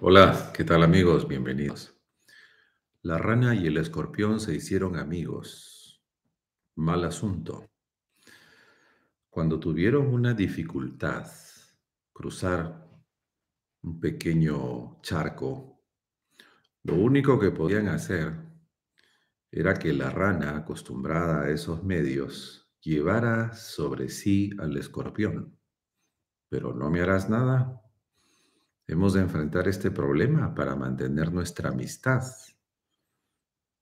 Hola, ¿qué tal amigos? Bienvenidos. La rana y el escorpión se hicieron amigos. Mal asunto. Cuando tuvieron una dificultad, cruzar un pequeño charco, lo único que podían hacer era que la rana, acostumbrada a esos medios, llevara sobre sí al escorpión. Pero no me harás nada, Hemos de enfrentar este problema para mantener nuestra amistad.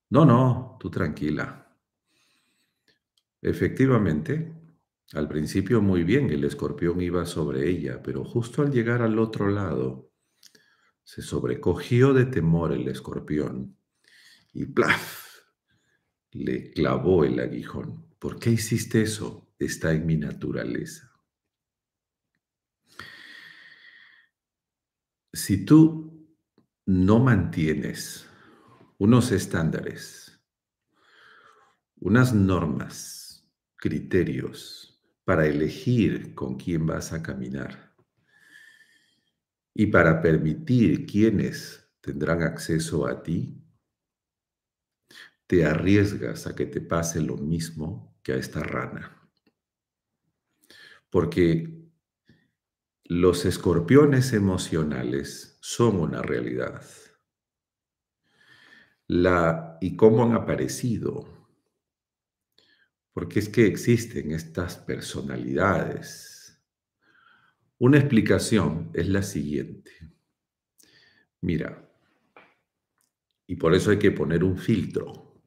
No, no, tú tranquila. Efectivamente, al principio muy bien el escorpión iba sobre ella, pero justo al llegar al otro lado, se sobrecogió de temor el escorpión y ¡plaf! le clavó el aguijón. ¿Por qué hiciste eso? Está en mi naturaleza. si tú no mantienes unos estándares, unas normas, criterios para elegir con quién vas a caminar y para permitir quiénes tendrán acceso a ti, te arriesgas a que te pase lo mismo que a esta rana. Porque los escorpiones emocionales son una realidad. La, ¿Y cómo han aparecido? Porque es que existen estas personalidades. Una explicación es la siguiente. Mira, y por eso hay que poner un filtro.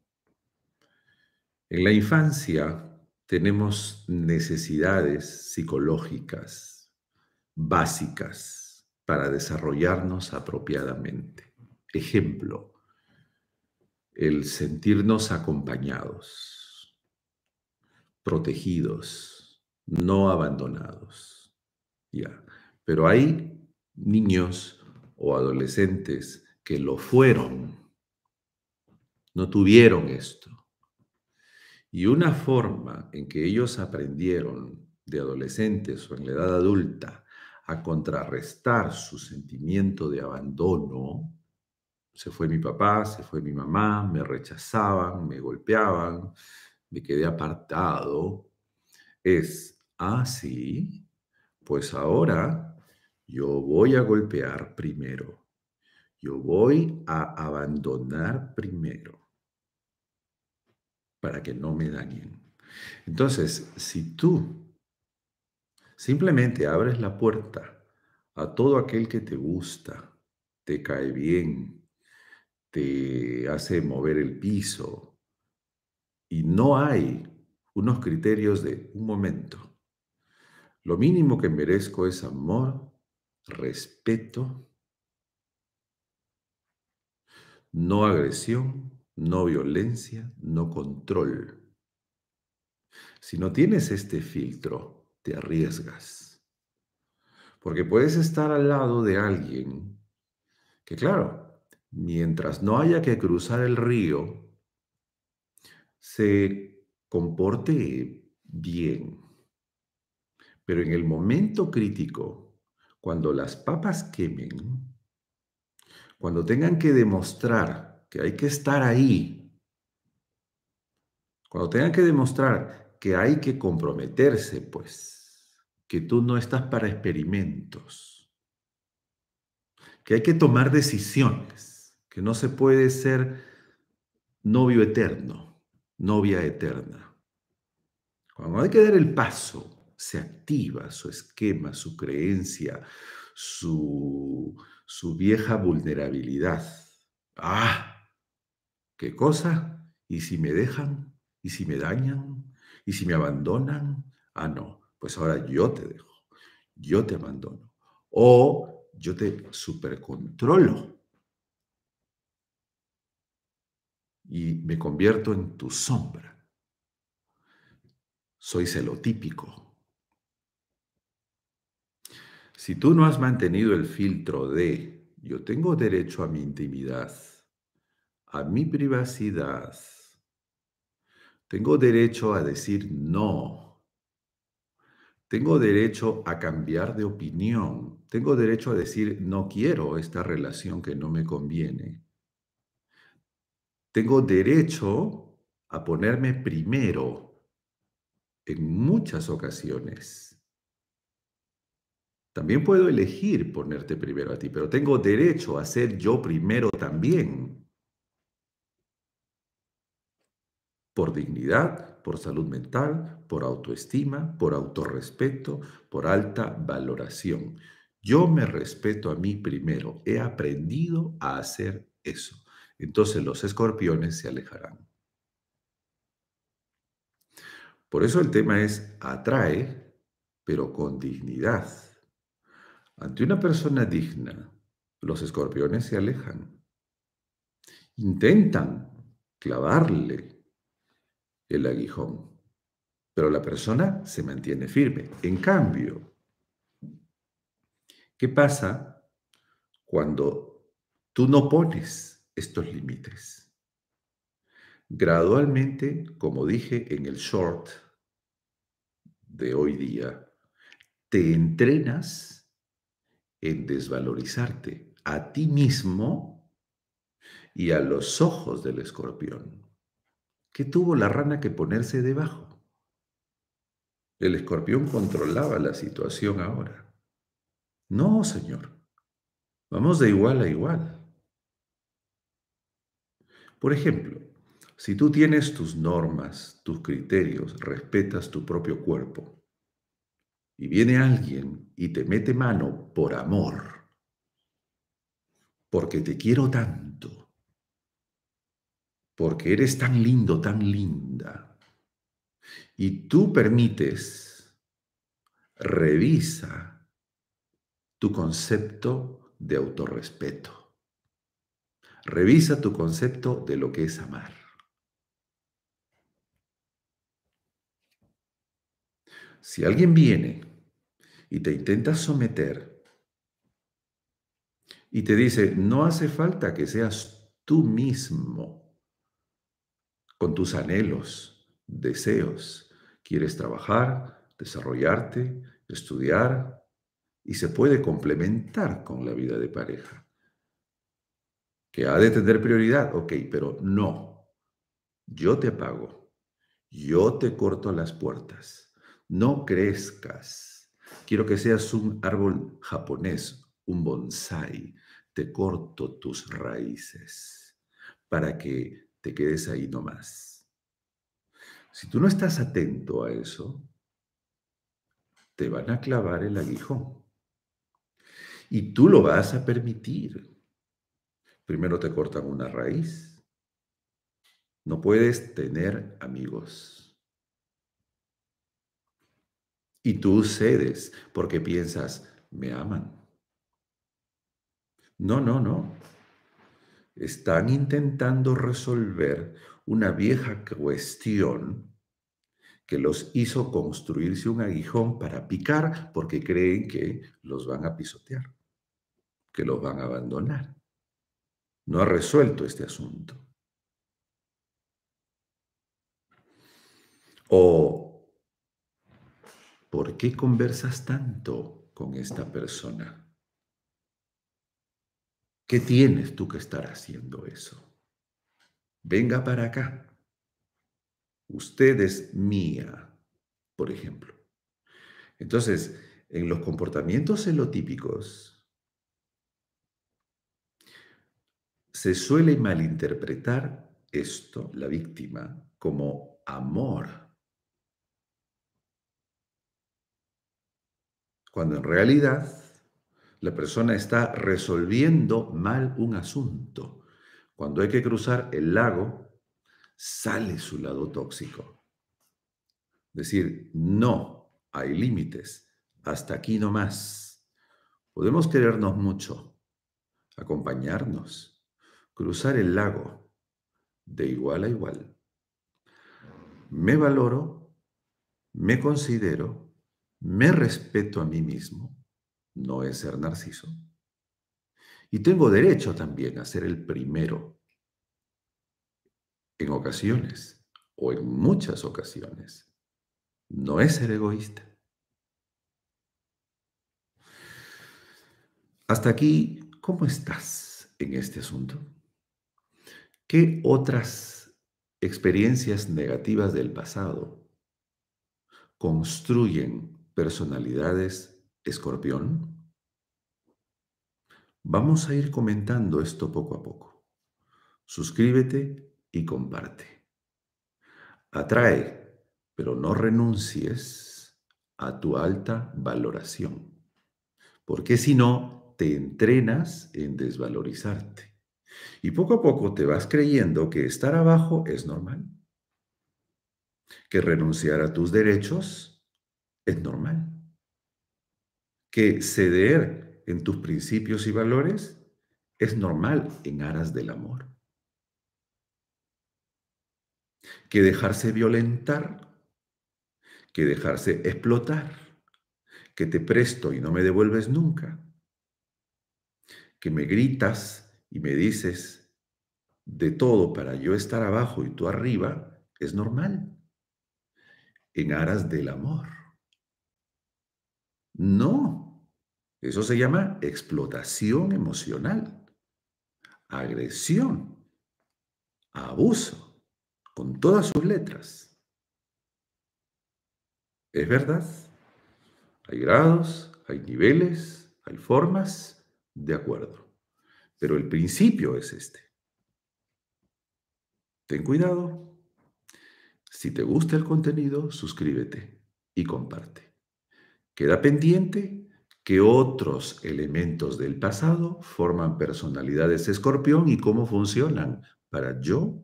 En la infancia tenemos necesidades psicológicas básicas para desarrollarnos apropiadamente. Ejemplo, el sentirnos acompañados, protegidos, no abandonados. Ya. Pero hay niños o adolescentes que lo fueron, no tuvieron esto. Y una forma en que ellos aprendieron de adolescentes o en la edad adulta a contrarrestar su sentimiento de abandono. Se fue mi papá, se fue mi mamá, me rechazaban, me golpeaban, me quedé apartado. Es así, pues ahora yo voy a golpear primero. Yo voy a abandonar primero para que no me dañen. Entonces, si tú Simplemente abres la puerta a todo aquel que te gusta, te cae bien, te hace mover el piso. Y no hay unos criterios de un momento. Lo mínimo que merezco es amor, respeto, no agresión, no violencia, no control. Si no tienes este filtro, te arriesgas. Porque puedes estar al lado de alguien que, claro, mientras no haya que cruzar el río, se comporte bien. Pero en el momento crítico, cuando las papas quemen, cuando tengan que demostrar que hay que estar ahí, cuando tengan que demostrar que hay que comprometerse, pues, que tú no estás para experimentos, que hay que tomar decisiones, que no se puede ser novio eterno, novia eterna. Cuando hay que dar el paso, se activa su esquema, su creencia, su, vieja vulnerabilidad. Ah, ¿qué cosa? ¿Y si me dejan? ¿Y si me dañan? ¿Y si me abandonan? Ah, no pues ahora yo te dejo, yo te abandono o yo te supercontrolo y me convierto en tu sombra. Soy celotípico. Si tú no has mantenido el filtro de yo tengo derecho a mi intimidad, a mi privacidad, tengo derecho a decir no, tengo derecho a cambiar de opinión. Tengo derecho a decir, no quiero esta relación que no me conviene. Tengo derecho a ponerme primero en muchas ocasiones. También puedo elegir ponerte primero a ti, pero tengo derecho a ser yo primero también. Por dignidad, por salud mental, por autoestima, por autorrespeto, por alta valoración. Yo me respeto a mí primero. He aprendido a hacer eso. Entonces los escorpiones se alejarán. Por eso el tema es atrae, pero con dignidad. Ante una persona digna, los escorpiones se alejan. Intentan clavarle el aguijón. Pero la persona se mantiene firme. En cambio, ¿qué pasa cuando tú no pones estos límites? Gradualmente, como dije en el short de hoy día, te entrenas en desvalorizarte a ti mismo y a los ojos del escorpión. ¿Qué tuvo la rana que ponerse debajo. El escorpión controlaba la situación ahora. No, señor. Vamos de igual a igual. Por ejemplo, si tú tienes tus normas, tus criterios, respetas tu propio cuerpo, y viene alguien y te mete mano por amor, porque te quiero tanto, porque eres tan lindo, tan linda, y tú permites, revisa tu concepto de autorrespeto. Revisa tu concepto de lo que es amar. Si alguien viene y te intenta someter y te dice, no hace falta que seas tú mismo con tus anhelos, deseos. Quieres trabajar, desarrollarte, estudiar y se puede complementar con la vida de pareja. Que ha de tener prioridad, ok, pero no. Yo te pago, yo te corto las puertas, no crezcas. Quiero que seas un árbol japonés, un bonsai, te corto tus raíces para que te quedes ahí nomás. Si tú no estás atento a eso, te van a clavar el aguijón. Y tú lo vas a permitir. Primero te cortan una raíz. No puedes tener amigos. Y tú cedes porque piensas, me aman. No, no, no están intentando resolver una vieja cuestión que los hizo construirse un aguijón para picar porque creen que los van a pisotear, que los van a abandonar. No ha resuelto este asunto. O, ¿por qué conversas tanto con esta persona? ¿Qué tienes tú que estar haciendo eso? Venga para acá. Usted es mía, por ejemplo. Entonces, en los comportamientos celotípicos se suele malinterpretar esto, la víctima, como amor. Cuando en realidad la persona está resolviendo mal un asunto. Cuando hay que cruzar el lago, sale su lado tóxico. Decir, no, hay límites, hasta aquí no más. Podemos querernos mucho, acompañarnos, cruzar el lago de igual a igual. Me valoro, me considero, me respeto a mí mismo no es ser narciso. Y tengo derecho también a ser el primero en ocasiones o en muchas ocasiones. No es ser egoísta. Hasta aquí, ¿cómo estás en este asunto? ¿Qué otras experiencias negativas del pasado construyen personalidades escorpión, vamos a ir comentando esto poco a poco. Suscríbete y comparte. Atrae, pero no renuncies a tu alta valoración, porque si no, te entrenas en desvalorizarte. Y poco a poco te vas creyendo que estar abajo es normal, que renunciar a tus derechos es normal que ceder en tus principios y valores es normal en aras del amor. Que dejarse violentar, que dejarse explotar, que te presto y no me devuelves nunca, que me gritas y me dices de todo para yo estar abajo y tú arriba, es normal en aras del amor. No eso se llama explotación emocional, agresión, abuso, con todas sus letras. Es verdad. Hay grados, hay niveles, hay formas, de acuerdo. Pero el principio es este. Ten cuidado. Si te gusta el contenido, suscríbete y comparte. Queda pendiente que otros elementos del pasado forman personalidades de escorpión y cómo funcionan para yo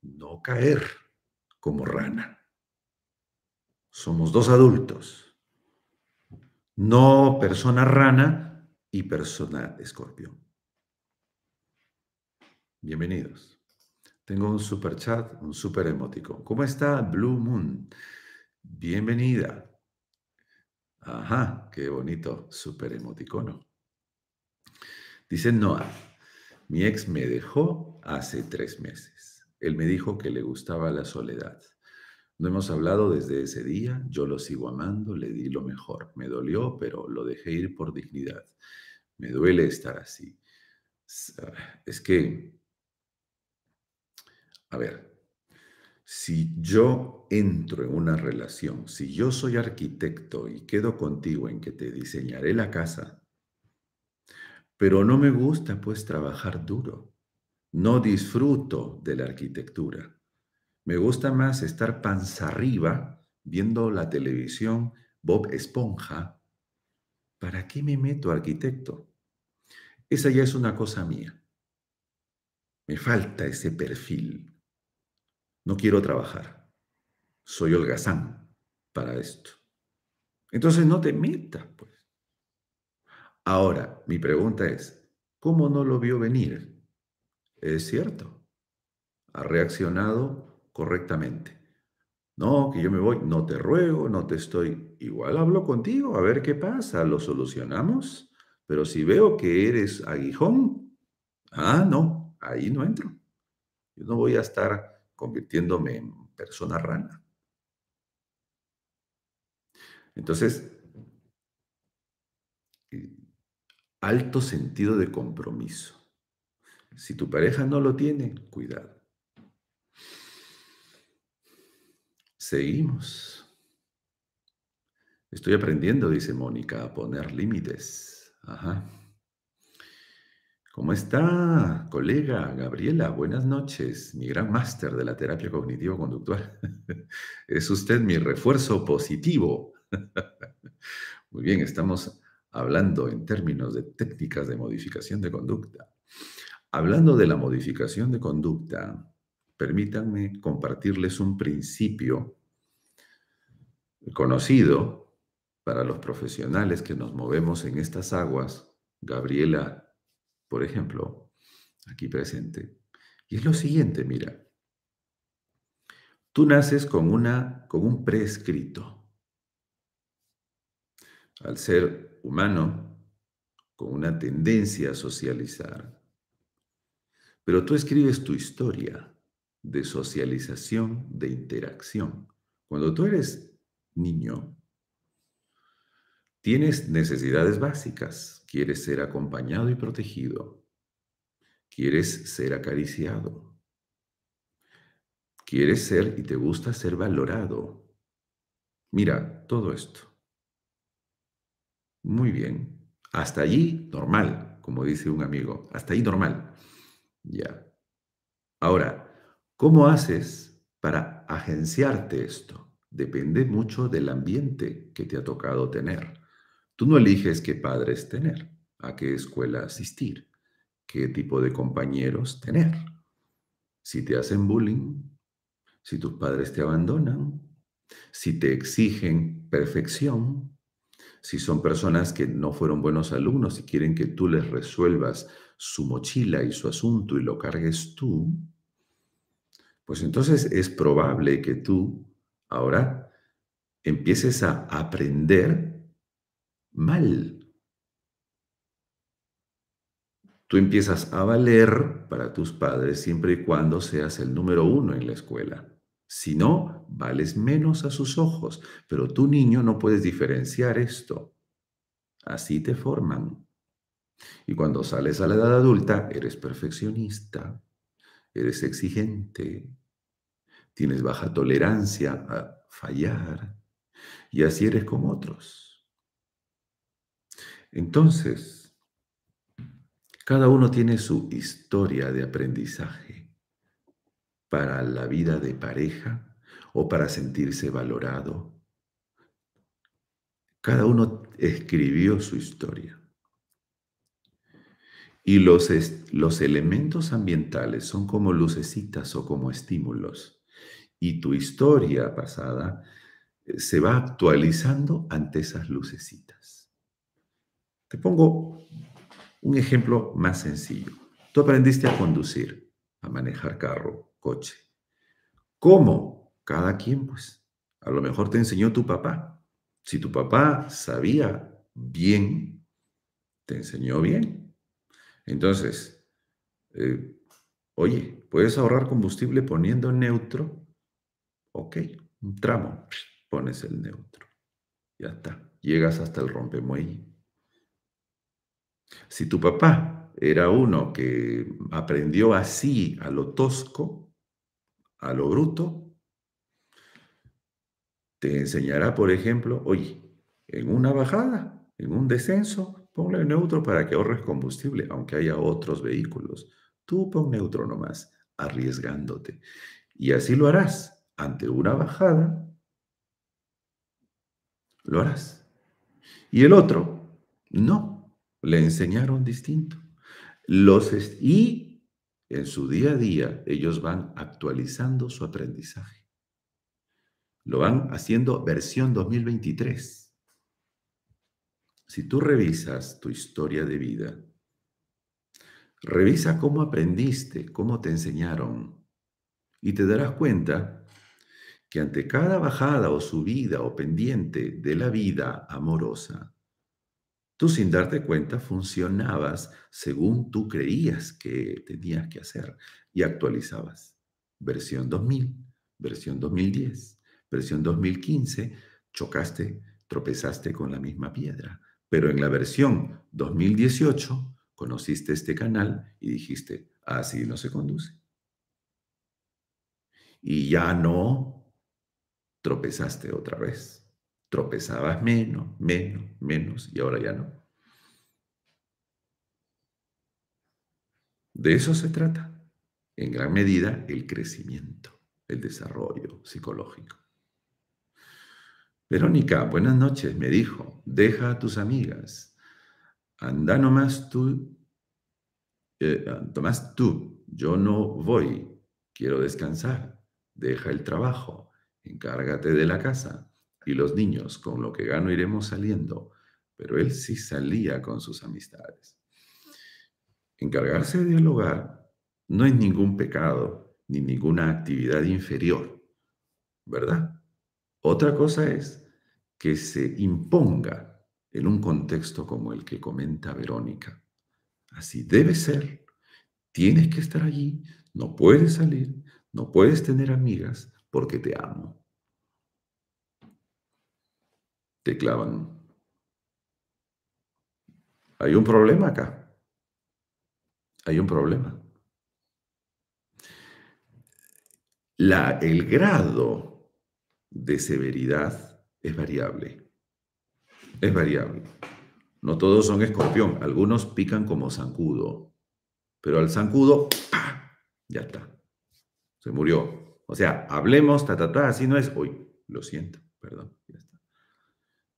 no caer como rana. Somos dos adultos, no persona rana y persona escorpión. Bienvenidos. Tengo un super chat, un super emotico ¿Cómo está Blue Moon? Bienvenida. Ajá, qué bonito, super emoticono. Dice Noah, mi ex me dejó hace tres meses. Él me dijo que le gustaba la soledad. No hemos hablado desde ese día, yo lo sigo amando, le di lo mejor. Me dolió, pero lo dejé ir por dignidad. Me duele estar así. Ah, es que, a ver, si yo entro en una relación, si yo soy arquitecto y quedo contigo en que te diseñaré la casa, pero no me gusta pues trabajar duro, no disfruto de la arquitectura, me gusta más estar panza arriba viendo la televisión Bob Esponja, ¿para qué me meto arquitecto? Esa ya es una cosa mía. Me falta ese perfil, no quiero trabajar. Soy holgazán para esto. Entonces no te metas, pues. Ahora, mi pregunta es, ¿cómo no lo vio venir? Es cierto, ha reaccionado correctamente. No, que yo me voy, no te ruego, no te estoy. Igual hablo contigo, a ver qué pasa, lo solucionamos. Pero si veo que eres aguijón, ah, no, ahí no entro. Yo no voy a estar convirtiéndome en persona rana. Entonces, eh, alto sentido de compromiso. Si tu pareja no lo tiene, cuidado. Seguimos. Estoy aprendiendo, dice Mónica, a poner límites. Ajá. ¿Cómo está, colega Gabriela? Buenas noches, mi gran máster de la terapia cognitivo-conductual. Es usted mi refuerzo positivo. Muy bien, estamos hablando en términos de técnicas de modificación de conducta. Hablando de la modificación de conducta, permítanme compartirles un principio conocido para los profesionales que nos movemos en estas aguas, Gabriela por ejemplo, aquí presente. Y es lo siguiente, mira. Tú naces con, una, con un prescrito. Al ser humano, con una tendencia a socializar. Pero tú escribes tu historia de socialización, de interacción. Cuando tú eres niño, Tienes necesidades básicas, quieres ser acompañado y protegido, quieres ser acariciado, quieres ser y te gusta ser valorado. Mira, todo esto. Muy bien. Hasta allí, normal, como dice un amigo. Hasta allí normal. Ya. Ahora, ¿cómo haces para agenciarte esto? Depende mucho del ambiente que te ha tocado tener. Tú no eliges qué padres tener, a qué escuela asistir, qué tipo de compañeros tener. Si te hacen bullying, si tus padres te abandonan, si te exigen perfección, si son personas que no fueron buenos alumnos y quieren que tú les resuelvas su mochila y su asunto y lo cargues tú, pues entonces es probable que tú ahora empieces a aprender mal. Tú empiezas a valer para tus padres siempre y cuando seas el número uno en la escuela. Si no, vales menos a sus ojos, pero tu niño no puedes diferenciar esto. Así te forman. Y cuando sales a la edad adulta, eres perfeccionista, eres exigente, tienes baja tolerancia a fallar y así eres como otros. Entonces, cada uno tiene su historia de aprendizaje para la vida de pareja o para sentirse valorado. Cada uno escribió su historia. Y los, los elementos ambientales son como lucecitas o como estímulos. Y tu historia pasada eh, se va actualizando ante esas lucecitas pongo un ejemplo más sencillo. Tú aprendiste a conducir, a manejar carro, coche. ¿Cómo? Cada quien, pues. A lo mejor te enseñó tu papá. Si tu papá sabía bien, te enseñó bien. Entonces, eh, oye, ¿puedes ahorrar combustible poniendo neutro? Ok, un tramo, pones el neutro. Ya está. Llegas hasta el rompemuelle. Si tu papá era uno que aprendió así a lo tosco, a lo bruto, te enseñará, por ejemplo, oye, en una bajada, en un descenso, ponle neutro para que ahorres combustible, aunque haya otros vehículos. Tú pon neutro nomás, arriesgándote. Y así lo harás ante una bajada. Lo harás. Y el otro, no le enseñaron distinto. Los y en su día a día ellos van actualizando su aprendizaje. Lo van haciendo versión 2023. Si tú revisas tu historia de vida, revisa cómo aprendiste, cómo te enseñaron y te darás cuenta que ante cada bajada o subida o pendiente de la vida amorosa, Tú sin darte cuenta funcionabas según tú creías que tenías que hacer y actualizabas. Versión 2000, versión 2010, versión 2015, chocaste, tropezaste con la misma piedra. Pero en la versión 2018 conociste este canal y dijiste, así ah, no se conduce. Y ya no tropezaste otra vez. Tropezabas menos, menos, menos y ahora ya no. De eso se trata, en gran medida, el crecimiento, el desarrollo psicológico. Verónica, buenas noches, me dijo, deja a tus amigas, anda nomás tú, tomás eh, ah, tú, yo no voy, quiero descansar, deja el trabajo, encárgate de la casa, y los niños, con lo que gano iremos saliendo. Pero él sí salía con sus amistades. Encargarse de dialogar no es ningún pecado ni ninguna actividad inferior, ¿verdad? Otra cosa es que se imponga en un contexto como el que comenta Verónica. Así debe ser. Tienes que estar allí, no puedes salir, no puedes tener amigas porque te amo te clavan. Hay un problema acá. Hay un problema. La, el grado de severidad es variable. Es variable. No todos son escorpión, algunos pican como zancudo, pero al zancudo, ya está. Se murió. O sea, hablemos, ta, ta, ta, así no es. Uy, lo siento, perdón.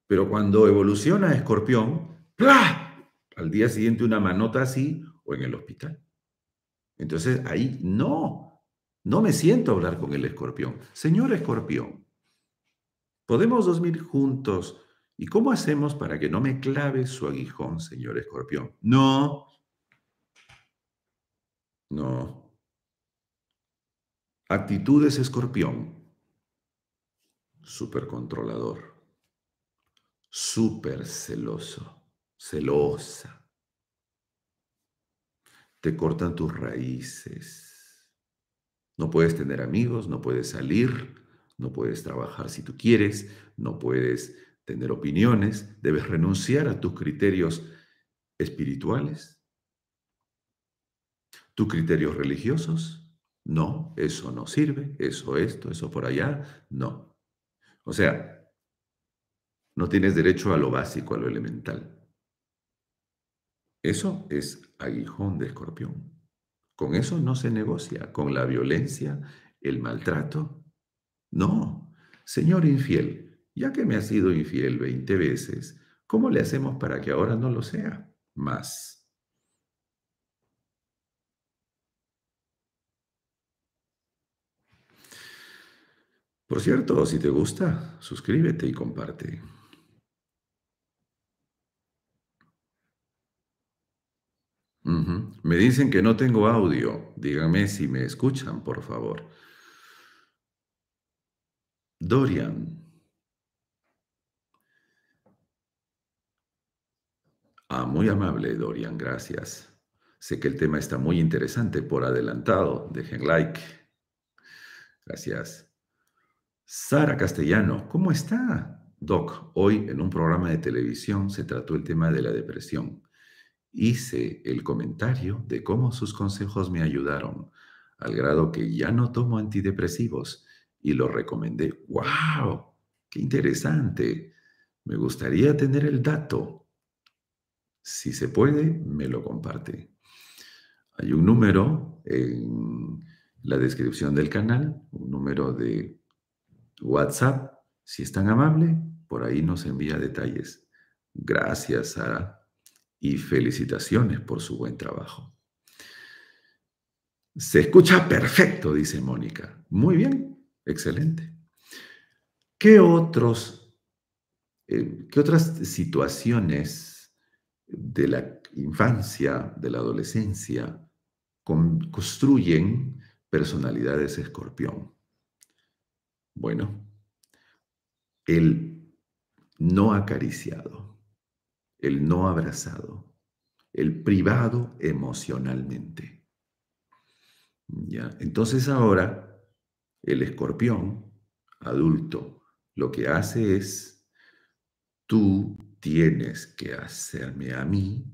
Pero cuando evoluciona escorpión, ¡plá! Al día siguiente una manota así o en el hospital. Entonces ahí no, no me siento a hablar con el escorpión. Señor escorpión, podemos dormir juntos. ¿Y cómo hacemos para que no me clave su aguijón, señor escorpión? No. No. Actitudes escorpión. Supercontrolador súper celoso, celosa. Te cortan tus raíces. No puedes tener amigos, no puedes salir, no puedes trabajar si tú quieres, no puedes tener opiniones, debes renunciar a tus criterios espirituales, tus criterios religiosos. No, eso no sirve, eso esto, eso por allá, no. O sea, no tienes derecho a lo básico, a lo elemental. Eso es aguijón de escorpión. Con eso no se negocia, con la violencia, el maltrato. No, señor infiel, ya que me has sido infiel 20 veces, ¿cómo le hacemos para que ahora no lo sea? Más. Por cierto, si te gusta, suscríbete y comparte. Me dicen que no tengo audio. Díganme si me escuchan, por favor. Dorian. Ah, muy amable, Dorian, gracias. Sé que el tema está muy interesante por adelantado. Dejen like. Gracias. Sara Castellano, ¿cómo está? Doc, hoy en un programa de televisión se trató el tema de la depresión. Hice el comentario de cómo sus consejos me ayudaron, al grado que ya no tomo antidepresivos y lo recomendé. ¡Wow! ¡Qué interesante! Me gustaría tener el dato. Si se puede, me lo comparte. Hay un número en la descripción del canal, un número de WhatsApp. Si es tan amable, por ahí nos envía detalles. Gracias, Sara y felicitaciones por su buen trabajo. Se escucha perfecto, dice Mónica. Muy bien, excelente. ¿Qué, otros, eh, ¿Qué otras situaciones de la infancia, de la adolescencia, construyen personalidades escorpión? Bueno, el no acariciado el no abrazado, el privado emocionalmente. ¿Ya? Entonces ahora el escorpión adulto lo que hace es, tú tienes que hacerme a mí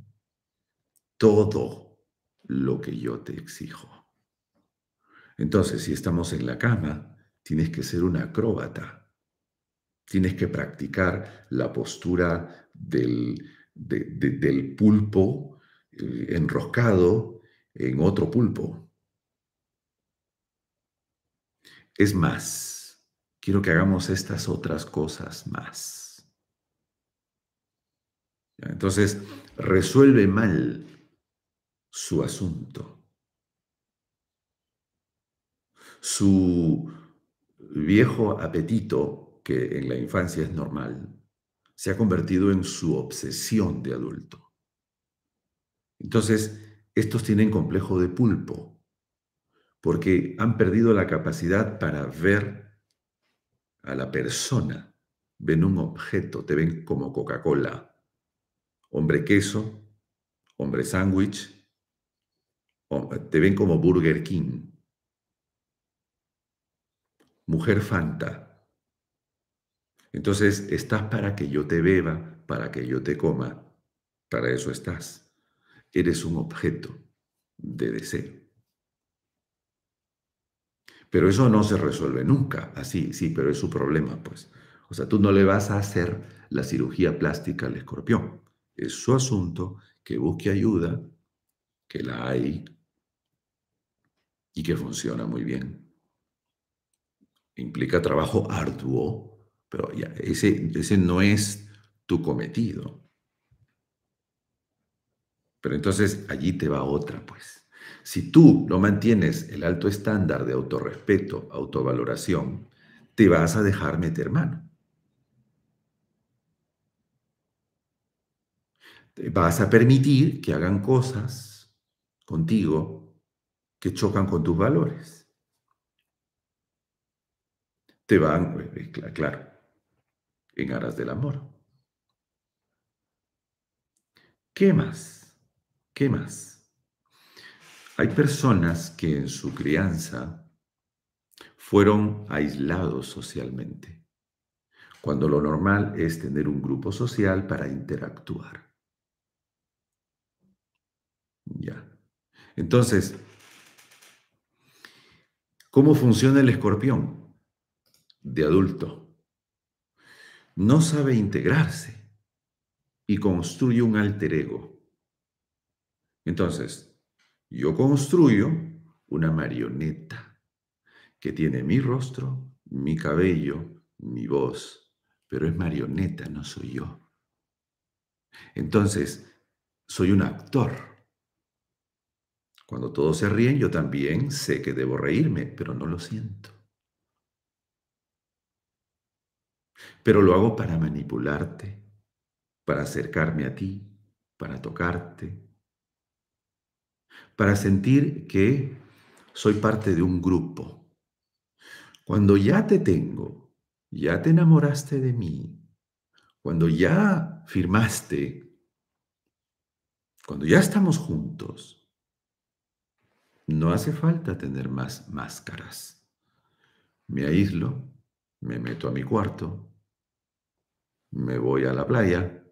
todo lo que yo te exijo. Entonces, si estamos en la cama, tienes que ser un acróbata Tienes que practicar la postura del, pulpo eh, enroscado en otro pulpo. Es más, quiero que hagamos estas otras cosas más. Entonces, resuelve mal su asunto. Su viejo apetito que en la infancia es normal, se ha convertido en su obsesión de adulto. Entonces, estos tienen complejo de pulpo, porque han perdido la capacidad para ver a la persona. Ven un objeto, te ven como Coca-Cola, hombre queso, hombre sándwich, te ven como Burger King, mujer Fanta entonces, estás para que yo te beba, para que yo te coma. Para eso estás. Eres un objeto de deseo. Pero eso no se resuelve nunca. Así, sí, pero es su problema, pues. O sea, tú no le vas a hacer la cirugía plástica al escorpión. Es su asunto que busque ayuda, que la hay y que funciona muy bien. Implica trabajo arduo, pero ya, ese, ese no es tu cometido. Pero entonces allí te va otra, pues. Si tú no mantienes el alto estándar de autorrespeto, autovaloración, te vas a dejar meter mano. Te vas a permitir que hagan cosas contigo que chocan con tus valores. Te van, eh, eh, claro, en aras del amor. ¿Qué más? ¿Qué más? Hay personas que en su crianza fueron aislados socialmente, cuando lo normal es tener un grupo social para interactuar. Ya. Entonces, ¿cómo funciona el escorpión de adulto? no sabe integrarse y construye un alter ego. Entonces, yo construyo una marioneta que tiene mi rostro, mi cabello, mi voz, pero es marioneta, no soy yo. Entonces, soy un actor. Cuando todos se ríen, yo también sé que debo reírme, pero no lo siento. pero lo hago para manipularte, para acercarme a ti, para tocarte, para sentir que soy parte de un grupo. Cuando ya te tengo, ya te enamoraste de mí, cuando ya firmaste, cuando ya estamos juntos, no hace falta tener más máscaras. Me aíslo, me meto a mi cuarto, me voy a la playa,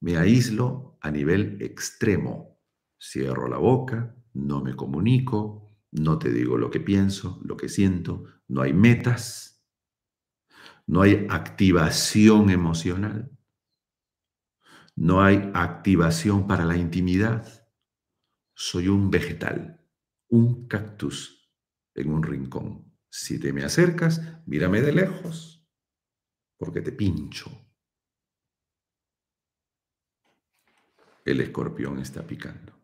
me aíslo a nivel extremo, cierro la boca, no me comunico, no te digo lo que pienso, lo que siento, no hay metas, no hay activación emocional, no hay activación para la intimidad, soy un vegetal, un cactus en un rincón. Si te me acercas, mírame de lejos, porque te pincho. el escorpión está picando.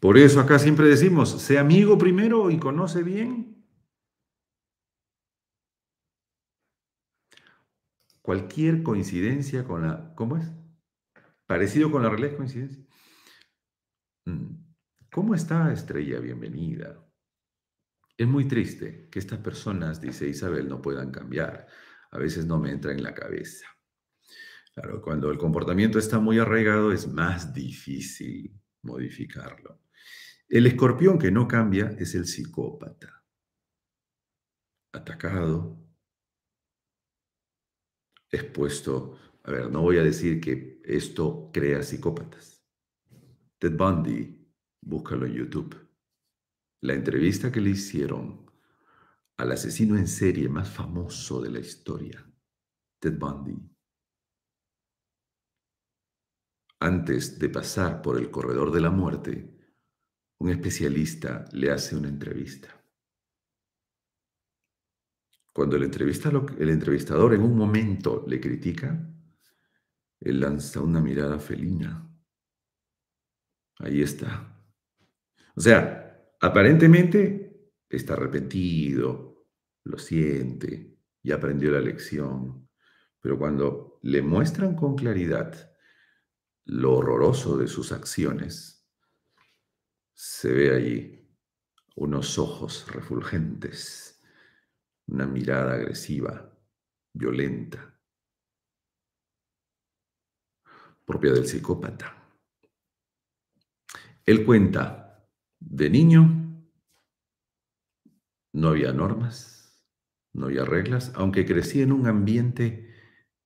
Por eso acá siempre decimos, sé amigo primero y conoce bien. Cualquier coincidencia con la... ¿Cómo es? Parecido con la realidad coincidencia. Mm. ¿Cómo está Estrella? Bienvenida. Es muy triste que estas personas, dice Isabel, no puedan cambiar. A veces no me entra en la cabeza. Claro, cuando el comportamiento está muy arraigado es más difícil modificarlo. El escorpión que no cambia es el psicópata. Atacado, expuesto. A ver, no voy a decir que esto crea psicópatas. Ted Bundy, búscalo en YouTube. La entrevista que le hicieron al asesino en serie más famoso de la historia, Ted Bundy, Antes de pasar por el corredor de la muerte, un especialista le hace una entrevista. Cuando el, entrevistador en un momento le critica, él lanza una mirada felina. Ahí está. O sea, aparentemente está arrepentido, lo siente, y aprendió la lección, pero cuando le muestran con claridad lo horroroso de sus acciones, se ve allí unos ojos refulgentes, una mirada agresiva, violenta, propia del psicópata. Él cuenta, de niño no había normas, no había reglas, aunque crecí en un ambiente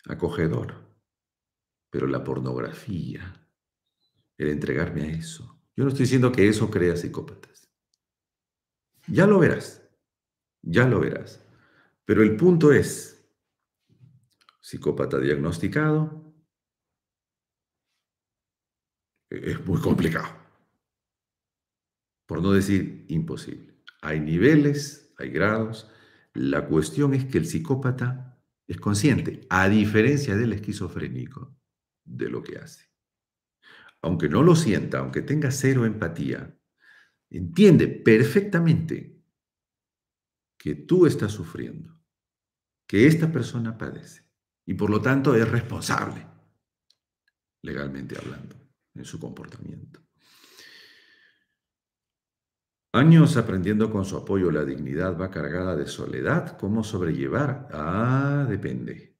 acogedor pero la pornografía, el entregarme a eso. Yo no estoy diciendo que eso crea psicópatas. Ya lo verás. Ya lo verás. Pero el punto es, psicópata diagnosticado, e-, es muy complicado. Por no decir imposible. Hay niveles, hay grados. La cuestión es que el psicópata es consciente, a diferencia del esquizofrénico de lo que hace. Aunque no lo sienta, aunque tenga cero empatía, entiende perfectamente que tú estás sufriendo, que esta persona padece y por lo tanto es responsable, legalmente hablando, en su comportamiento. Años aprendiendo con su apoyo la dignidad va cargada de soledad. ¿Cómo sobrellevar? Ah, depende.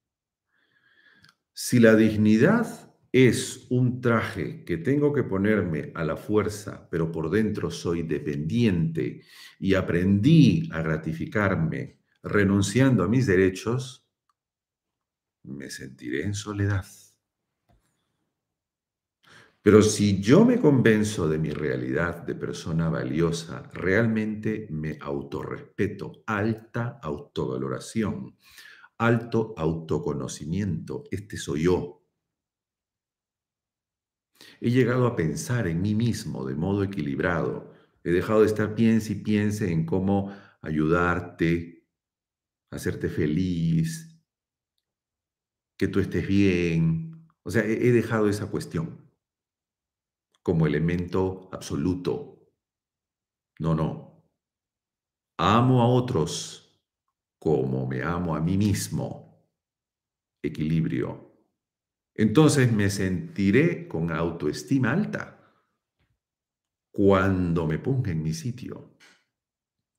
Si la dignidad es un traje que tengo que ponerme a la fuerza, pero por dentro soy dependiente y aprendí a gratificarme renunciando a mis derechos, me sentiré en soledad. Pero si yo me convenzo de mi realidad de persona valiosa, realmente me autorrespeto, alta autovaloración, alto autoconocimiento. Este soy yo. He llegado a pensar en mí mismo de modo equilibrado. He dejado de estar piense y piense en cómo ayudarte, hacerte feliz, que tú estés bien. O sea, he dejado esa cuestión como elemento absoluto. No, no. Amo a otros como me amo a mí mismo. Equilibrio. Entonces me sentiré con autoestima alta cuando me ponga en mi sitio,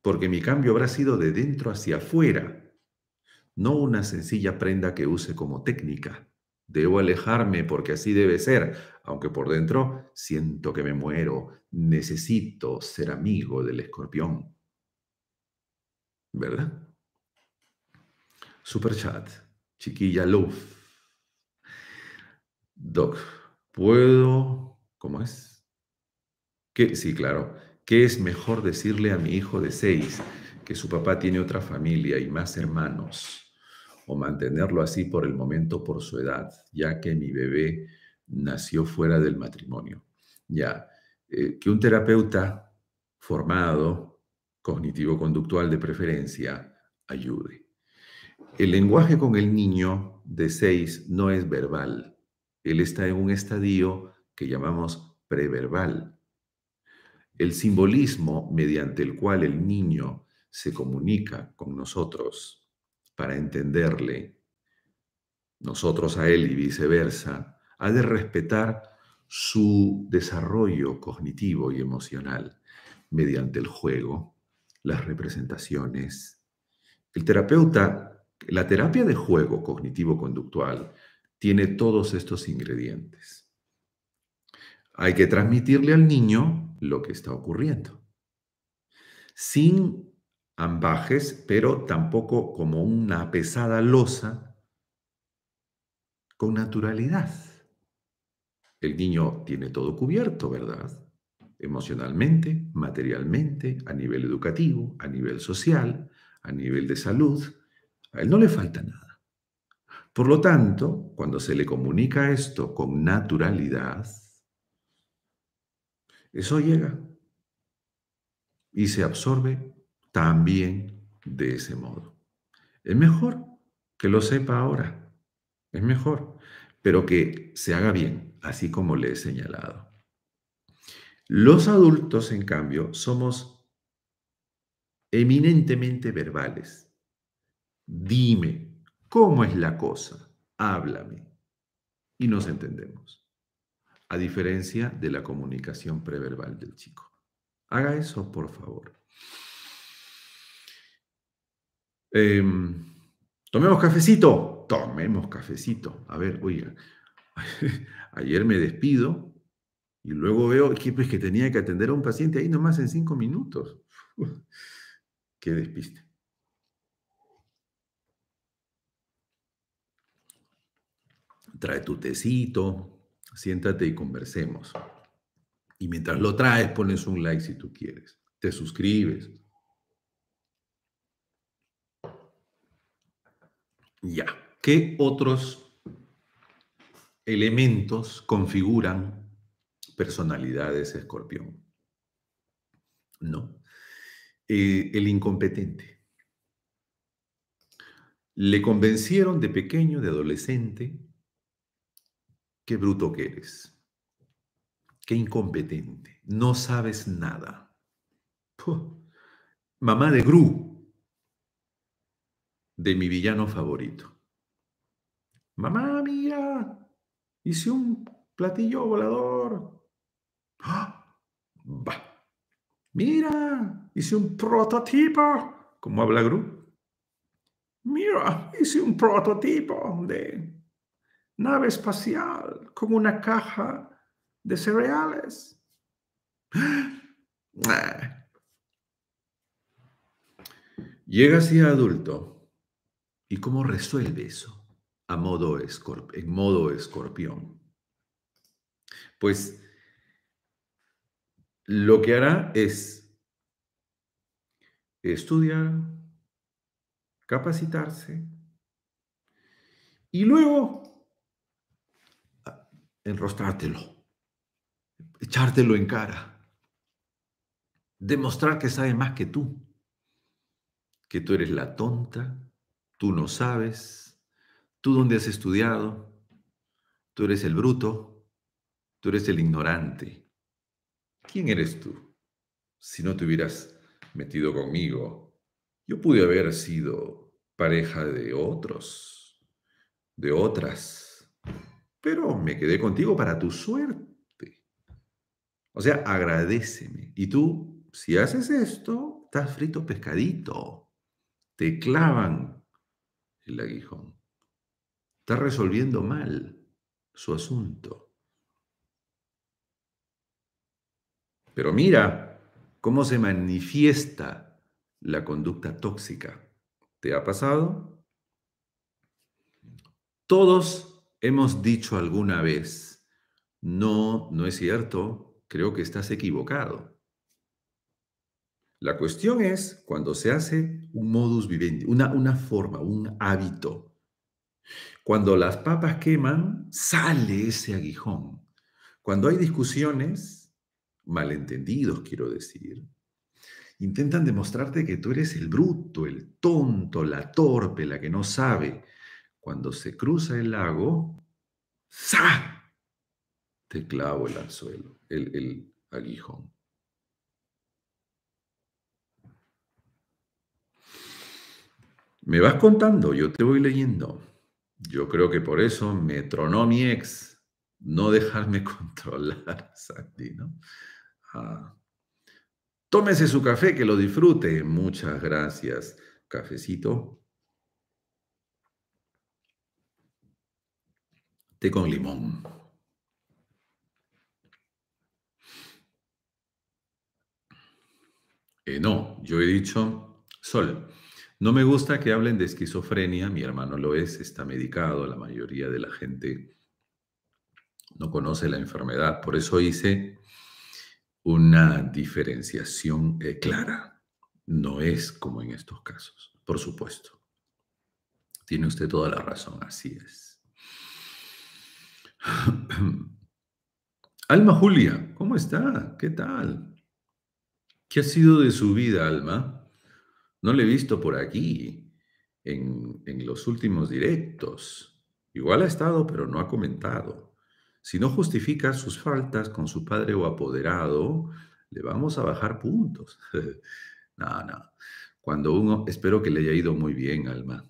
porque mi cambio habrá sido de dentro hacia afuera, no una sencilla prenda que use como técnica. Debo alejarme porque así debe ser, aunque por dentro siento que me muero. Necesito ser amigo del escorpión. ¿Verdad? Super chat. Chiquilla Love. Doc, ¿puedo? ¿Cómo es? Sí, claro. ¿Qué es mejor decirle a mi hijo de seis que su papá tiene otra familia y más hermanos? O mantenerlo así por el momento por su edad, ya que mi bebé nació fuera del matrimonio. Ya, eh, que un terapeuta formado, cognitivo-conductual de preferencia, ayude. El lenguaje con el niño de seis no es verbal. Él está en un estadio que llamamos preverbal. El simbolismo mediante el cual el niño se comunica con nosotros para entenderle, nosotros a él y viceversa, ha de respetar su desarrollo cognitivo y emocional mediante el juego, las representaciones. El terapeuta la terapia de juego cognitivo-conductual tiene todos estos ingredientes. Hay que transmitirle al niño lo que está ocurriendo, sin ambajes, pero tampoco como una pesada losa, con naturalidad. El niño tiene todo cubierto, ¿verdad? Emocionalmente, materialmente, a nivel educativo, a nivel social, a nivel de salud, a él no le falta nada. Por lo tanto, cuando se le comunica esto con naturalidad, eso llega y se absorbe también de ese modo. Es mejor que lo sepa ahora, es mejor, pero que se haga bien, así como le he señalado. Los adultos, en cambio, somos eminentemente verbales dime, ¿cómo es la cosa? Háblame. Y nos entendemos. A diferencia de la comunicación preverbal del chico. Haga eso, por favor. Em, tomemos cafecito. Tomemos cafecito. A ver, oiga, ayer me despido y luego veo que, pues, que tenía que atender a un paciente ahí nomás en cinco minutos. Qué despiste. trae tu tecito, siéntate y conversemos. Y mientras lo traes, pones un like si tú quieres, te suscribes. Ya, ¿qué otros elementos configuran personalidades escorpión? No. Eh, el incompetente. Le convencieron de pequeño, de adolescente, Qué bruto que eres. Qué incompetente. No sabes nada. Mamá de Gru, de mi villano favorito. Mamá, mía, hice un platillo volador. ¡Ah! Mira, hice un prototipo. ¿Cómo habla Gru? Mira, hice un prototipo de nave espacial como una caja de cereales. Llega así adulto. ¿Y cómo resuelve eso a modo en modo escorpión? Pues lo que hará es estudiar, capacitarse y luego enrostrártelo, echártelo en cara, demostrar que sabe más que tú, que tú eres la tonta, tú no sabes, tú dónde has estudiado, tú eres el bruto, tú eres el ignorante. ¿Quién eres tú? Si no te hubieras metido conmigo, yo pude haber sido pareja de otros, de otras pero me quedé contigo para tu suerte. O sea, agradeceme. Y tú, si haces esto, estás frito pescadito. Te clavan el aguijón. Estás resolviendo mal su asunto. Pero mira cómo se manifiesta la conducta tóxica. ¿Te ha pasado? Todos hemos dicho alguna vez, no, no es cierto, creo que estás equivocado. La cuestión es cuando se hace un modus vivendi, una, una forma, un hábito. Cuando las papas queman, sale ese aguijón. Cuando hay discusiones, malentendidos quiero decir, intentan demostrarte que tú eres el bruto, el tonto, la torpe, la que no sabe cuando se cruza el lago, ¡za! Te clavo el anzuelo, el, aguijón. Me vas contando, yo te voy leyendo. Yo creo que por eso me tronó mi ex, no dejarme controlar, Sandy, ¿no? Ah. Tómese su café, que lo disfrute. Muchas gracias, cafecito. té con limón. Eh, no, yo he dicho, Sol, no me gusta que hablen de esquizofrenia, mi hermano lo es, está medicado, la mayoría de la gente no conoce la enfermedad, por eso hice una diferenciación eh, clara. No es como en estos casos, por supuesto. Tiene usted toda la razón, así es. Alma Julia, ¿cómo está? ¿Qué tal? ¿Qué ha sido de su vida, Alma? No le he visto por aquí en, los últimos directos. Igual ha estado, pero no ha comentado. Si no justifica sus faltas con su padre o apoderado, le vamos a bajar puntos. no, no. Cuando uno, espero que le haya ido muy bien, Alma.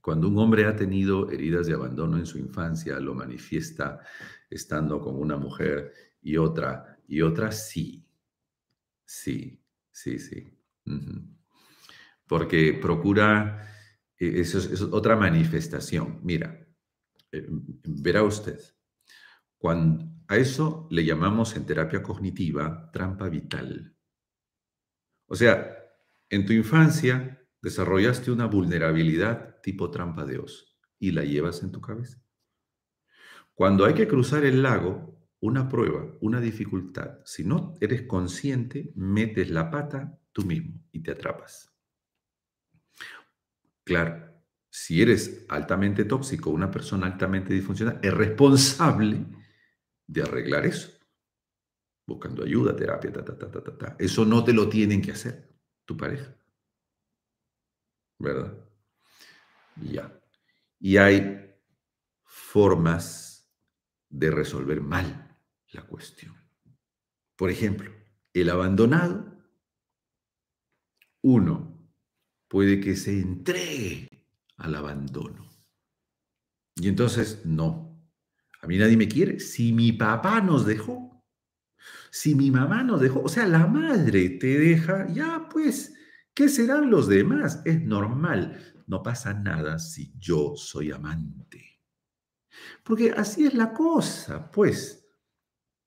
Cuando un hombre ha tenido heridas de abandono en su infancia, lo manifiesta estando con una mujer y otra, y otra sí, sí, sí, sí. Porque procura, e, eso es, otra manifestación. Mira, eh, verá usted, a eso le llamamos en terapia cognitiva trampa vital. O sea, en tu infancia desarrollaste una vulnerabilidad tipo trampa de os y la llevas en tu cabeza. Cuando hay que cruzar el lago, una prueba, una dificultad, si no eres consciente, metes la pata tú mismo y te atrapas. Claro, si eres altamente tóxico, una persona altamente disfuncional, es responsable de arreglar eso, buscando ayuda, terapia, ta, ta, ta, ta, ta. Eso no te lo tienen que hacer tu pareja. ¿Verdad? Ya. Y hay formas de resolver mal la cuestión. Por ejemplo, el abandonado, uno puede que se entregue al abandono. Y entonces, no, a mí nadie me quiere. Si mi papá nos dejó, si mi mamá nos dejó, o sea, la madre te deja, ya pues, ¿qué serán los demás? Es normal no pasa nada si yo soy amante. Porque así es la cosa, pues,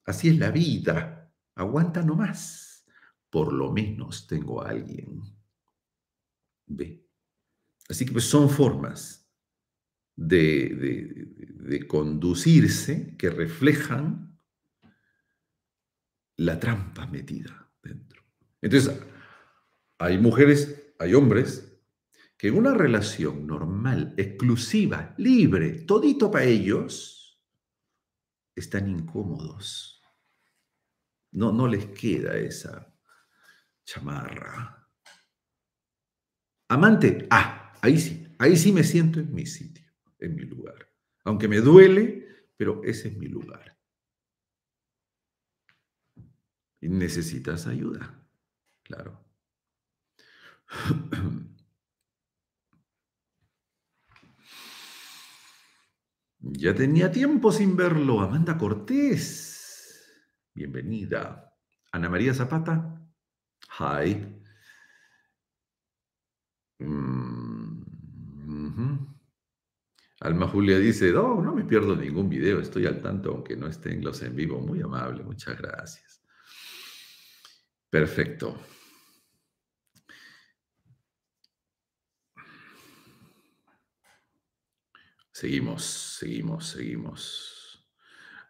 así es la vida. Aguanta nomás. Por lo menos tengo a alguien. ¿Ve? Así que pues, son formas de, de conducirse que reflejan la trampa metida dentro. Entonces, hay mujeres, hay hombres en una relación normal, exclusiva, libre, todito para ellos, están incómodos. No, no les queda esa chamarra. Amante, ah, ahí sí, ahí sí me siento en mi sitio, en mi lugar. Aunque me duele, pero ese es mi lugar. Y necesitas ayuda, claro. Ya tenía tiempo sin verlo. Amanda Cortés. Bienvenida. Ana María Zapata. Hi. Mm, Alma Julia dice, no, no me pierdo ningún video, estoy al tanto aunque no estén los en vivo. Muy amable, muchas gracias. Perfecto. Seguimos, seguimos, seguimos.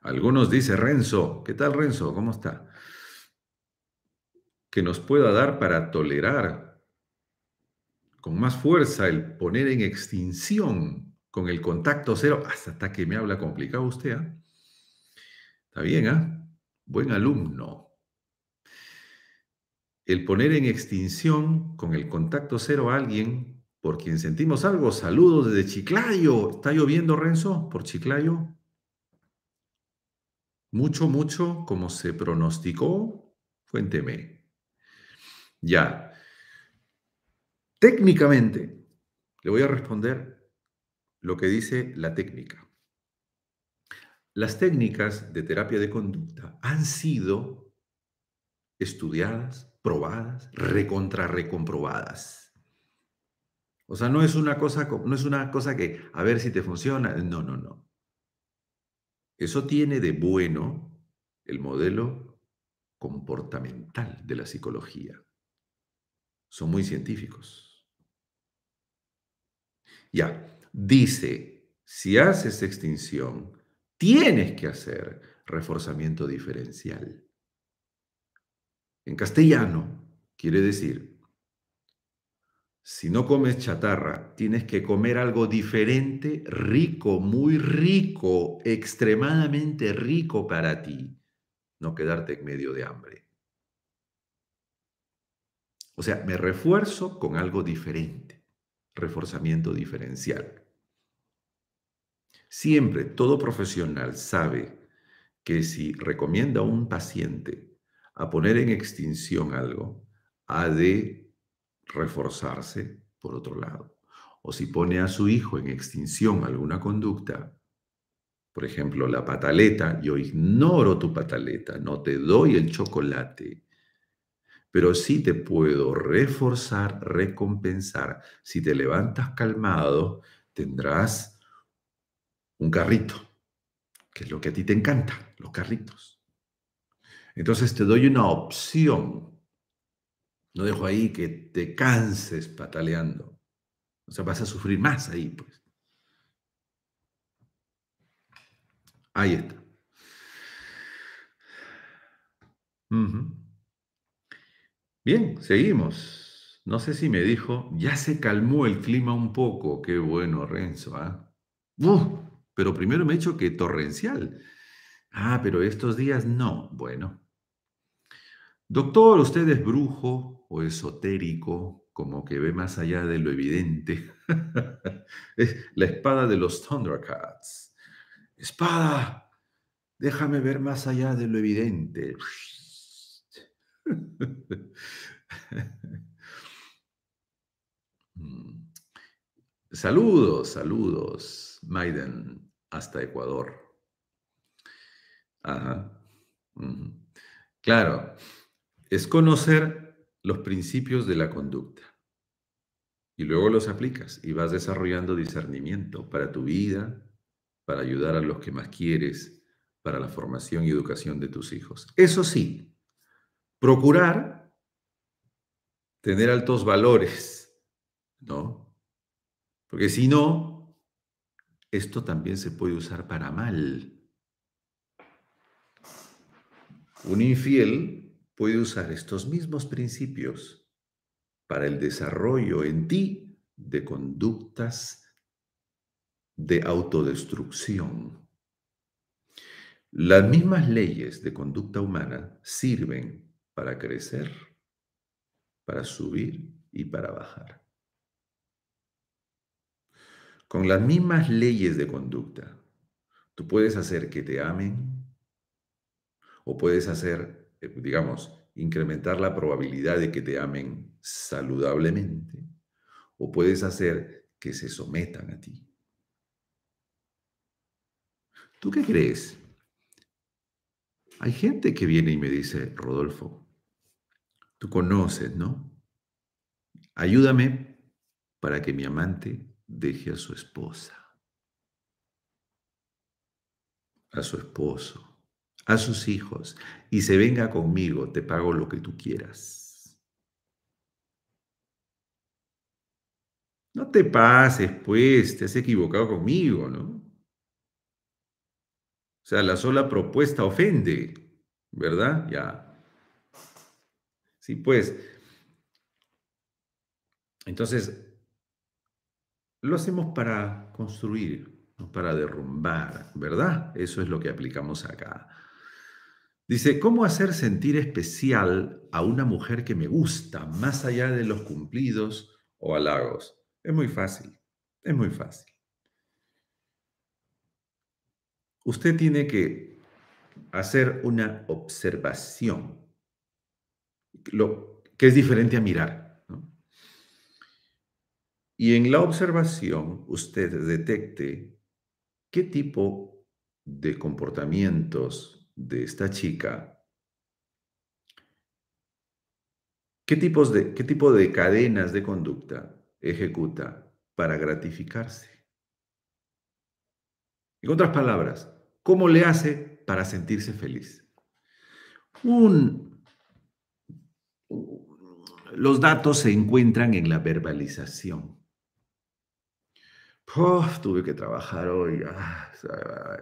Algunos dice Renzo, ¿qué tal Renzo? ¿Cómo está? Que nos pueda dar para tolerar con más fuerza el poner en extinción con el contacto cero, hasta, que me habla complicado usted. ¿eh? Está bien, ¿ah? Buen alumno. El poner en extinción con el contacto cero a alguien por quien sentimos algo. Saludos desde Chiclayo. ¿Está lloviendo, Renzo, por Chiclayo? Mucho, mucho, como se pronosticó. Cuénteme. Ya. Técnicamente, le voy a responder lo que dice la técnica. Las técnicas de terapia de conducta han sido estudiadas, probadas, recontra-recomprobadas. O sea, no es una cosa, no es una cosa que a ver si te funciona. No, no, no. Eso tiene de bueno el modelo comportamental de la psicología. Son muy científicos. Ya, dice, si haces extinción, tienes que hacer reforzamiento diferencial. En castellano quiere decir, si no comes chatarra, tienes que comer algo diferente, rico, muy rico, extremadamente rico para ti, no quedarte en medio de hambre. O sea, me refuerzo con algo diferente, reforzamiento diferencial. Siempre todo profesional sabe que si recomienda a un paciente a poner en extinción algo, ha de reforzarse por otro lado. O si pone a su hijo en extinción alguna conducta, por ejemplo, la pataleta, yo ignoro tu pataleta, no te doy el chocolate, pero sí te puedo reforzar, recompensar. Si te levantas calmado, tendrás un carrito, que es lo que a ti te encanta, los carritos. Entonces te doy una opción no dejo ahí que te canses pataleando. O sea, vas a sufrir más ahí, pues. Ahí está. Bien, seguimos. No sé si me dijo, ya se calmó el clima un poco. Qué bueno, Renzo. ¿ah? pero primero me he hecho que torrencial. Ah, pero estos días no. Bueno. Doctor, usted es brujo, esotérico, como que ve más allá de lo evidente. es la espada de los Thundercats. Espada, déjame ver más allá de lo evidente. Mm. saludos, saludos, Maiden, hasta Ecuador. Ajá. Claro, es conocer los principios de la conducta y luego los aplicas y vas desarrollando discernimiento para tu vida, para ayudar a los que más quieres, para la formación y educación de tus hijos. Eso sí, procurar tener altos valores, ¿no? Porque si no, esto también se puede usar para mal. Un infiel puede usar estos mismos principios para el desarrollo en ti de conductas de autodestrucción. Las mismas leyes de conducta humana sirven para crecer, para subir y para bajar. Con las mismas leyes de conducta, tú puedes hacer que te amen o puedes hacer eh, digamos, incrementar la probabilidad de que te amen saludablemente o puedes hacer que se sometan a ti. ¿Tú qué crees? Hay gente que viene y me dice, Rodolfo, tú conoces, ¿no? Ayúdame para que mi amante deje a su esposa, a su esposo a sus hijos y se venga conmigo, te pago lo que tú quieras. No te pases, pues, te has equivocado conmigo, ¿no? O sea, la sola propuesta ofende, ¿verdad? Ya. Sí, pues. Entonces, lo hacemos para construir, no para derrumbar, ¿verdad? Eso es lo que aplicamos acá. Dice, ¿cómo hacer sentir especial a una mujer que me gusta más allá de los cumplidos o halagos? Es muy fácil, es muy fácil. Usted tiene que hacer una observación, lo, que es diferente a mirar. Y en la observación usted detecte qué tipo de comportamientos de esta chica, ¿qué, tipos de, ¿qué tipo de cadenas de conducta ejecuta para gratificarse? En otras palabras, ¿cómo le hace para sentirse feliz? los datos se encuentran en la verbalización tuve que trabajar hoy. Ah,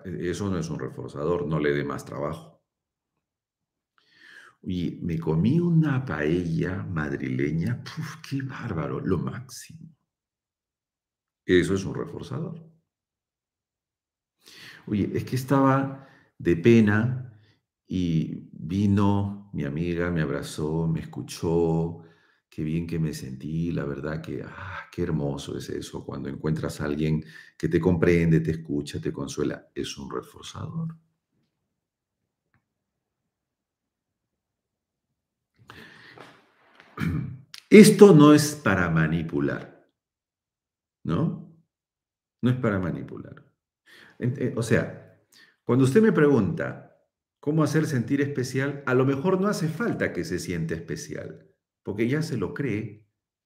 eh, eso no es un reforzador, no le dé más trabajo. Oye, me comí una paella madrileña. Puf, qué bárbaro, lo máximo. Eso es un reforzador. Oye, es que estaba de pena y vino mi amiga, me abrazó, me escuchó, qué bien que me sentí, la verdad que, ah, qué hermoso es eso, cuando encuentras a alguien que te comprende, te escucha, te consuela, es un reforzador. Esto no es para manipular, ¿no? No es para manipular. Eh, o sea, cuando usted me pregunta cómo hacer sentir especial, a lo mejor no hace falta que se siente especial porque ya se lo cree,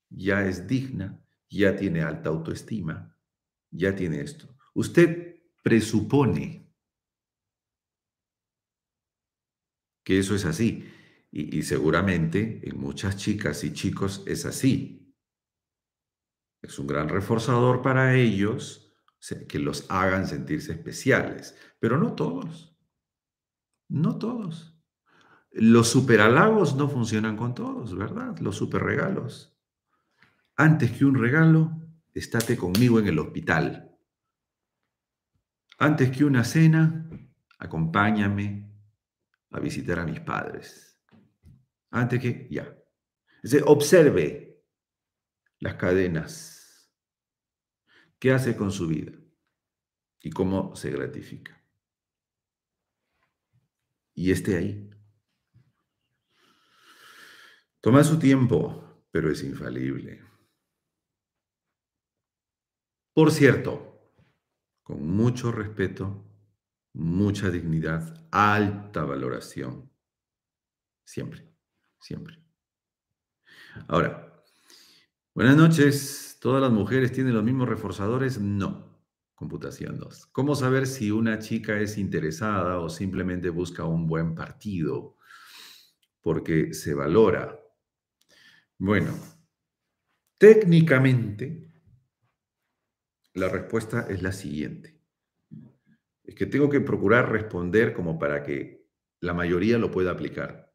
ya es digna, ya tiene alta autoestima, ya tiene esto. Usted presupone que eso es así. Y, seguramente en muchas chicas y chicos es así. Es un gran reforzador para ellos que los hagan sentirse especiales, pero no todos. No todos. Los superalagos no funcionan con todos, ¿verdad? Los superregalos. Antes que un regalo, estate conmigo en el hospital. Antes que una cena, acompáñame a visitar a mis padres. Antes que, ya. Decir, observe las cadenas. ¿Qué hace con su vida? ¿Y cómo se gratifica? Y esté ahí Toma su tiempo, pero es infalible. Por cierto, con mucho respeto, mucha dignidad, alta valoración. Siempre, siempre. Ahora, buenas noches. ¿Todas las mujeres tienen los mismos reforzadores? No. Computación 2. ¿Cómo saber si una chica es interesada o simplemente busca un buen partido? Porque se valora, bueno, técnicamente la respuesta es la siguiente. Es que tengo que procurar responder como para que la mayoría lo pueda aplicar.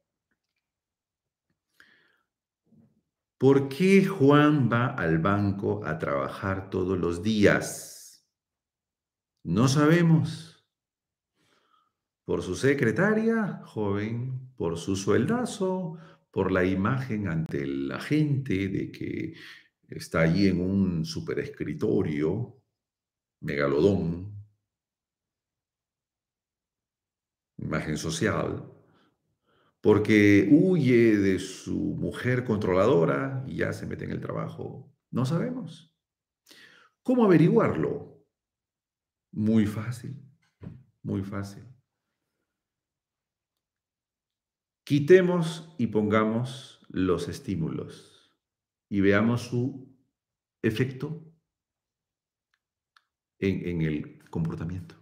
¿Por qué Juan va al banco a trabajar todos los días? No sabemos. ¿Por su secretaria, joven? ¿Por su sueldazo? por la imagen ante la gente de que está ahí en un superescritorio, megalodón, imagen social, porque huye de su mujer controladora y ya se mete en el trabajo. No sabemos. ¿Cómo averiguarlo? Muy fácil, muy fácil. Quitemos y pongamos los estímulos y veamos su efecto en, el comportamiento.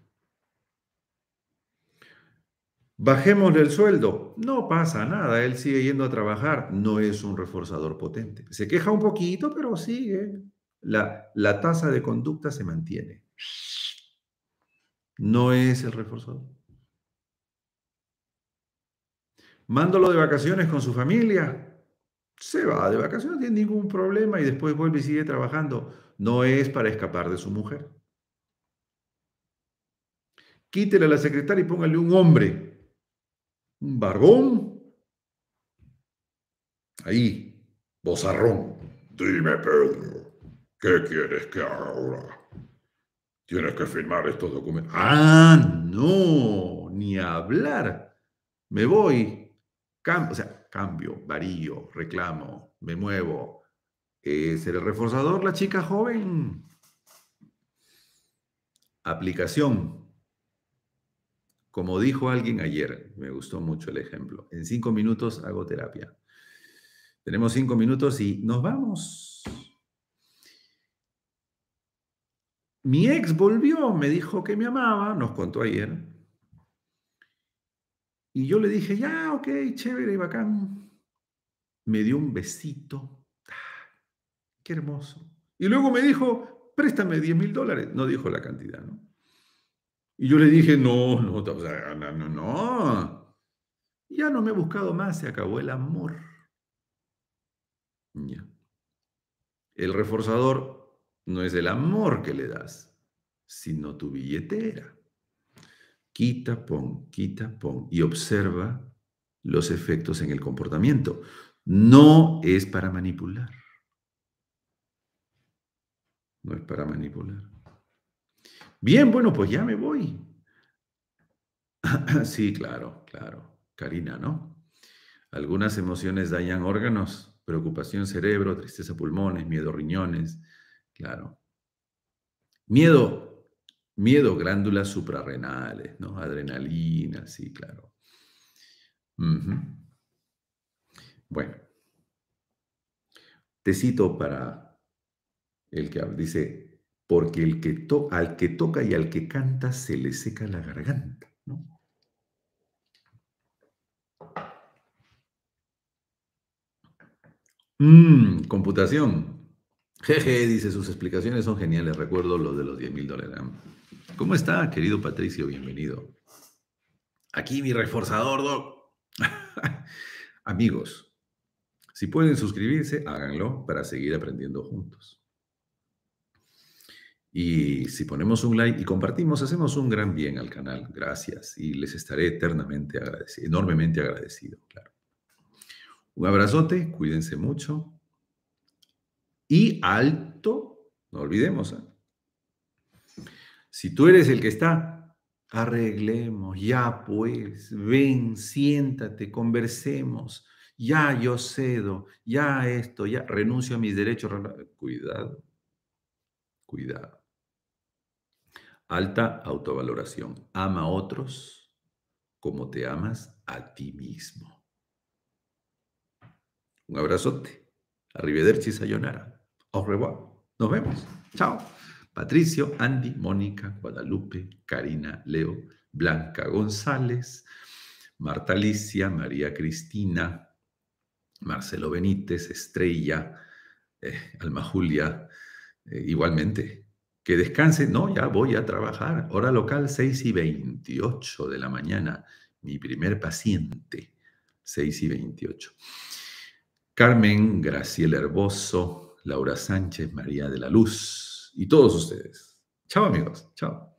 Bajemos el sueldo. No pasa nada, él sigue yendo a trabajar. No es un reforzador potente. Se queja un poquito, pero sigue. La, la tasa de conducta se mantiene. No es el reforzador. Mándolo de vacaciones con su familia. Se va de vacaciones, no tiene ningún problema y después vuelve y sigue trabajando. No es para escapar de su mujer. Quítele a la secretaria y póngale un hombre, un barbón. Ahí, bozarrón. Dime, Pedro, ¿qué quieres que haga ahora? Tienes que firmar estos documentos. Ah, no, ni hablar. Me voy o sea, cambio, varío, reclamo, me muevo. Eh, el reforzador, la chica joven. Aplicación. Como dijo alguien ayer, me gustó mucho el ejemplo. En cinco minutos hago terapia. Tenemos cinco minutos y nos vamos. Mi ex volvió, me dijo que me amaba, nos contó ayer. Y yo le dije, ya, ok, chévere, y bacán. Me dio un besito. Ah, qué hermoso. Y luego me dijo, préstame 10 mil dólares. No dijo la cantidad, ¿no? Y yo le dije, no, no, no, no, no. Ya no me he buscado más, se acabó el amor. El reforzador no es el amor que le das, sino tu billetera quita, pon, quita, pon, y observa los efectos en el comportamiento. No es para manipular. No es para manipular. Bien, bueno, pues ya me voy. sí, claro, claro. Karina, ¿no? Algunas emociones dañan órganos, preocupación cerebro, tristeza pulmones, miedo riñones, claro. Miedo, Miedo, glándulas suprarrenales, ¿no? Adrenalina, sí, claro. Bueno, te cito para el que dice, porque el que al que toca y al que canta se le seca la garganta, ¿no? Mmm, computación. Jeje, dice, sus explicaciones son geniales. Recuerdo los de los 10 mil dólares. ¿Cómo está, querido Patricio? Bienvenido. Aquí mi reforzador, Doc. Amigos, si pueden suscribirse, háganlo para seguir aprendiendo juntos. Y si ponemos un like y compartimos, hacemos un gran bien al canal. Gracias. Y les estaré eternamente agradecido, enormemente agradecido, claro. Un abrazote, cuídense mucho. Y alto, no olvidemos, ¿eh? Si tú eres el que está, arreglemos, ya pues, ven, siéntate, conversemos, ya yo cedo, ya esto, ya renuncio a mis derechos. Cuidado, cuidado. Alta autovaloración. Ama a otros como te amas a ti mismo. Un abrazote. Arrivederci, sayonara. Au revoir. Nos vemos. Chao. Patricio, Andy, Mónica, Guadalupe, Karina, Leo, Blanca González, Marta Alicia, María Cristina, Marcelo Benítez, Estrella, eh, Alma Julia, eh, igualmente. Que descanse, no, ya voy a trabajar. Hora local 6 y 28 de la mañana. Mi primer paciente, 6 y 28. Carmen, Graciela Herboso, Laura Sánchez, María de la Luz, y todos ustedes. Chao amigos, chao.